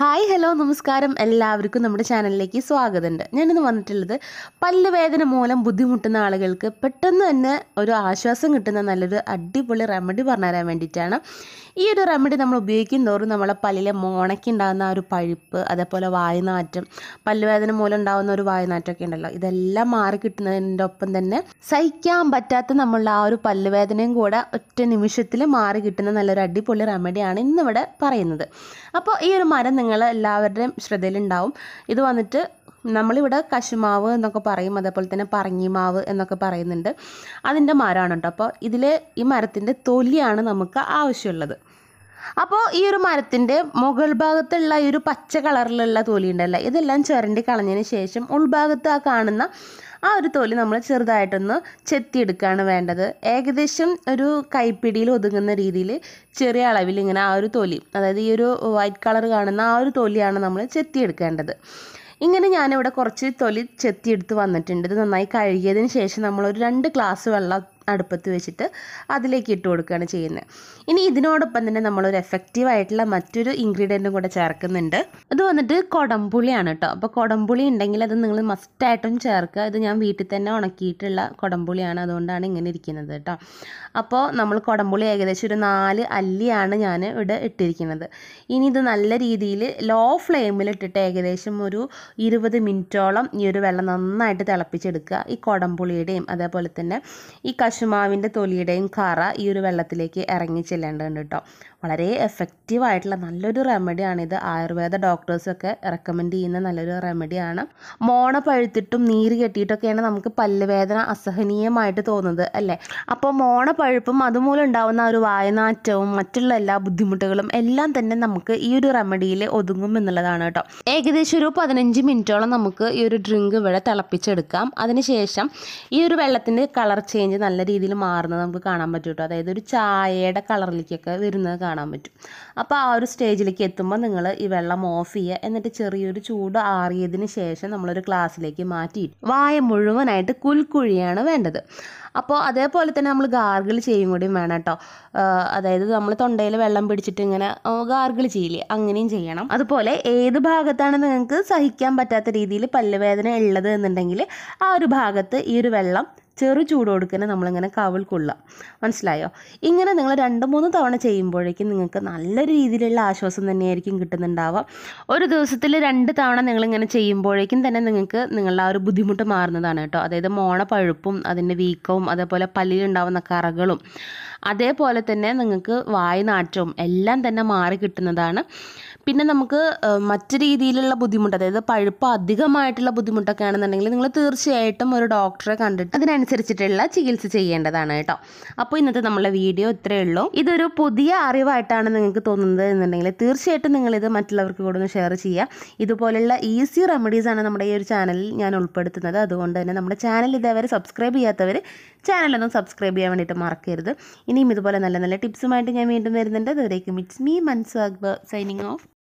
hi hello നമസ്കാരം എല്ലാവർക്കും നമ്മുടെ ചാനലിലേക്ക് സ്വാഗതമുണ്ട് ഞാനിന്ന് വന്നിട്ടുള്ളത് പല്ലുവേദന മൂലം ബുദ്ധിമുട്ടുന്ന ആളുകൾക്ക് പെട്ടെന്ന് തന്നെ ഒരു ആശ്വാസം കിട്ടുന്ന നല്ലൊരു അടിപൊളി റെമഡി പറഞ്ഞു തരാൻ വേണ്ടിയിട്ടാണ് ഈ ഒരു റെമഡി നമ്മൾ ഉപയോഗിക്കും തോറും നമ്മളെ പല്ലിലെ മോണയ്ക്കുണ്ടാകുന്ന ആ ഒരു പഴുപ്പ് അതേപോലെ വായുനാറ്റം പല്ലുവേദന മൂലം ഉണ്ടാകുന്ന ഒരു വായുനാറ്റമൊക്കെ ഉണ്ടല്ലോ ഇതെല്ലാം മാറി കിട്ടുന്നതിൻ്റെ ഒപ്പം തന്നെ സഹിക്കാൻ പറ്റാത്ത നമ്മളുടെ ആ ഒരു പല്ലുവേദനയും കൂടെ ഒറ്റ നിമിഷത്തിൽ മാറി കിട്ടുന്ന നല്ലൊരു അടിപൊളി റെമഡിയാണ് ഇന്നിവിടെ പറയുന്നത് അപ്പോൾ ഈ ഒരു മരം നിങ്ങൾ എല്ലാവരുടെയും ശ്രദ്ധയിലുണ്ടാവും ഇത് വന്നിട്ട് നമ്മളിവിടെ കശുമാവ് എന്നൊക്കെ പറയും അതേപോലെ തന്നെ പറങ്ങിമാവ് എന്നൊക്കെ പറയുന്നുണ്ട് അതിൻ്റെ മരമാണ് കേട്ടോ അപ്പോൾ ഇതിൽ ഈ മരത്തിൻ്റെ തൊലിയാണ് നമുക്ക് ആവശ്യമുള്ളത് അപ്പോൾ ഈ ഒരു മരത്തിൻ്റെ മുകൾ ഭാഗത്തുള്ള ഈ ഒരു പച്ച കളറിലുള്ള തൊലി ഉണ്ടല്ലോ ഇതെല്ലാം ചുരണ്ടി കളഞ്ഞതിന് ശേഷം ഉൾഭാഗത്ത് ആ കാണുന്ന ആ ഒരു തൊലി നമ്മൾ ചെറുതായിട്ടൊന്ന് ചെത്തിയെടുക്കുകയാണ് വേണ്ടത് ഏകദേശം ഒരു കൈപ്പിടിയിൽ ഒതുങ്ങുന്ന രീതിയിൽ ചെറിയ അളവിൽ ഇങ്ങനെ ആ ഒരു തൊലി അതായത് ഈ ഒരു വൈറ്റ് കളർ കാണുന്ന ആ ഒരു തൊലിയാണ് നമ്മൾ ചെത്തിയെടുക്കേണ്ടത് ഇങ്ങനെ ഞാനിവിടെ കുറച്ച് തൊലി ചെത്തിയെടുത്ത് വന്നിട്ടുണ്ട് ഇത് നന്നായി കഴുകിയതിന് ശേഷം നമ്മളൊരു രണ്ട് ഗ്ലാസ് വെള്ളം അടുപ്പത്ത് വെച്ചിട്ട് അതിലേക്ക് ഇട്ട് കൊടുക്കുകയാണ് ചെയ്യുന്നത് ഇനി ഇതിനോടൊപ്പം തന്നെ നമ്മളൊരു എഫക്റ്റീവ് ആയിട്ടുള്ള മറ്റൊരു ഇൻഗ്രീഡിയൻറ്റും കൂടെ ചേർക്കുന്നുണ്ട് അത് വന്നിട്ട് കൊടംപുളിയാണ് കേട്ടോ അപ്പോൾ കൊടംപുളി ഉണ്ടെങ്കിൽ അത് നിങ്ങൾ മസ്റ്റായിട്ടും ചേർക്കുക ഇത് ഞാൻ വീട്ടിൽ തന്നെ ഉണക്കിയിട്ടുള്ള കൊടംപുളിയാണ് അതുകൊണ്ടാണ് ഇങ്ങനെ ഇരിക്കുന്നത് കേട്ടോ അപ്പോൾ നമ്മൾ കൊടംപുളി ഏകദേശം ഒരു നാല് അല്ലിയാണ് ഞാൻ ഇവിടെ ഇട്ടിരിക്കുന്നത് ഇനി ഇത് നല്ല രീതിയിൽ ലോ ഫ്ലെയിമിൽ ഇട്ടിട്ട് ഏകദേശം ഒരു ഇരുപത് മിനിറ്റോളം ഈ ഒരു വെള്ളം നന്നായിട്ട് തിളപ്പിച്ചെടുക്കുക ഈ കൊടംപുളിയുടെയും അതേപോലെ തന്നെ ഈ കശുമാവിൻ്റെ തൊലിയുടെയും കറ ഈ ഒരു വെള്ളത്തിലേക്ക് ഇറങ്ങി ചെല്ലേണ്ടതുണ്ട് കേട്ടോ വളരെ ആയിട്ടുള്ള നല്ലൊരു റെമഡിയാണിത് ആയുർവേദ ഡോക്ടേഴ്സൊക്കെ റെക്കമെൻഡ് ചെയ്യുന്ന നല്ലൊരു റെമഡിയാണ് മോണ പഴുത്തിട്ടും നീര് കെട്ടിയിട്ടൊക്കെയാണ് നമുക്ക് പല്ലുവേദന അസഹനീയമായിട്ട് തോന്നുന്നത് അല്ലേ അപ്പോൾ മോണ പഴുപ്പും അതുമൂലം ഉണ്ടാകുന്ന ഒരു വായനാറ്റവും മറ്റുള്ള എല്ലാ ബുദ്ധിമുട്ടുകളും എല്ലാം തന്നെ നമുക്ക് ഈ ഒരു റെമഡിയിൽ ഒതുങ്ങും എന്നുള്ളതാണ് കേട്ടോ ഏകദേശം ഒരു പതിനഞ്ച് മിനിറ്റോളം നമുക്ക് ഈ ഒരു ഡ്രിങ്ക് ഇവിടെ തിളപ്പിച്ചെടുക്കാം അതിനുശേഷം ഈ ഒരു വെള്ളത്തിൻ്റെ കളർ ചേഞ്ച് നല്ല രീതിയിൽ മാറുന്നത് നമുക്ക് കാണാൻ പറ്റും കേട്ടോ അതായത് ഒരു ചായയുടെ കളറിലേക്കൊക്കെ വരുന്നത് കാണാൻ പറ്റും അപ്പോൾ ആ ഒരു സ്റ്റേജിലേക്ക് എത്തുമ്പോൾ നിങ്ങൾ ഈ വെള്ളം ഓഫ് ചെയ്യുക എന്നിട്ട് ചെറിയൊരു ചൂട് ആറിയതിന് ശേഷം നമ്മളൊരു ഗ്ലാസ്സിലേക്ക് മാറ്റിയിട്ട് വായ മുഴുവനായിട്ട് കുൽക്കുഴിയാണ് വേണ്ടത് അപ്പോൾ അതേപോലെ തന്നെ നമ്മൾ ഗാർഗിൾ ചെയ്യും കൂടിയും വേണം കേട്ടോ അതായത് നമ്മൾ തൊണ്ടയിൽ വെള്ളം പിടിച്ചിട്ട് ഇങ്ങനെ ഗാർഗിൾ ചെയ്യില്ലേ അങ്ങനെയും ചെയ്യണം അതുപോലെ ഏത് ഭാഗത്താണ് നിങ്ങൾക്ക് സഹിക്കാൻ പറ്റാത്ത രീതിയിൽ പല്ലുവേദന ഉള്ളത് എന്നുണ്ടെങ്കിൽ ആ ഒരു ഭാഗത്ത് ഈ ഒരു വെള്ളം ചെറു ചൂട് കൊടുക്കുന്ന നമ്മളിങ്ങനെ കവിൾ കൊള്ളുക മനസ്സിലായോ ഇങ്ങനെ നിങ്ങൾ രണ്ട് മൂന്ന് തവണ ചെയ്യുമ്പോഴേക്കും നിങ്ങൾക്ക് നല്ല രീതിയിലുള്ള ആശ്വാസം തന്നെയായിരിക്കും കിട്ടുന്നുണ്ടാവുക ഒരു ദിവസത്തിൽ രണ്ട് തവണ നിങ്ങളിങ്ങനെ ചെയ്യുമ്പോഴേക്കും തന്നെ നിങ്ങൾക്ക് നിങ്ങളുടെ ആ ഒരു ബുദ്ധിമുട്ട് മാറുന്നതാണ് കേട്ടോ അതായത് മോണപ്പഴുപ്പും അതിൻ്റെ വീക്കവും അതേപോലെ പല്ലിലുണ്ടാവുന്ന കറകളും അതേപോലെ തന്നെ നിങ്ങൾക്ക് വായനാറ്റവും എല്ലാം തന്നെ മാറി കിട്ടുന്നതാണ് പിന്നെ നമുക്ക് മറ്റു രീതിയിലുള്ള ബുദ്ധിമുട്ട് അതായത് പഴുപ്പ് അധികമായിട്ടുള്ള ബുദ്ധിമുട്ടൊക്കെ ആണെന്നുണ്ടെങ്കിൽ നിങ്ങൾ തീർച്ചയായിട്ടും ഒരു ഡോക്ടറെ കണ്ടിട്ട് അതിന് അതിനനുസരിച്ചിട്ടുള്ള ചികിത്സ ചെയ്യേണ്ടതാണ് കേട്ടോ അപ്പോൾ ഇന്നത്തെ നമ്മളെ വീഡിയോ ഇത്രയേ ഉള്ളൂ ഇതൊരു പുതിയ അറിവായിട്ടാണ് നിങ്ങൾക്ക് തോന്നുന്നത് എന്നുണ്ടെങ്കിൽ തീർച്ചയായിട്ടും നിങ്ങളിത് മറ്റുള്ളവർക്ക് കൂടെ ഒന്ന് ഷെയർ ചെയ്യുക ഇതുപോലുള്ള ഈസി റെമഡീസ് ആണ് നമ്മുടെ ഈ ഒരു ചാനലിൽ ഞാൻ ഉൾപ്പെടുത്തുന്നത് അതുകൊണ്ട് തന്നെ നമ്മുടെ ചാനൽ ഇതേവരെ സബ്സ്ക്രൈബ് ചെയ്യാത്തവർ ചാനലൊന്നും സബ്സ്ക്രൈബ് ചെയ്യാൻ വേണ്ടിയിട്ട് മറക്കരുത് ഇനിയും ഇതുപോലെ നല്ല നല്ല ടിപ്സുമായിട്ട് ഞാൻ വീണ്ടും വരുന്നുണ്ട് അതുവരേക്കും it's me Mansu Akbar signing of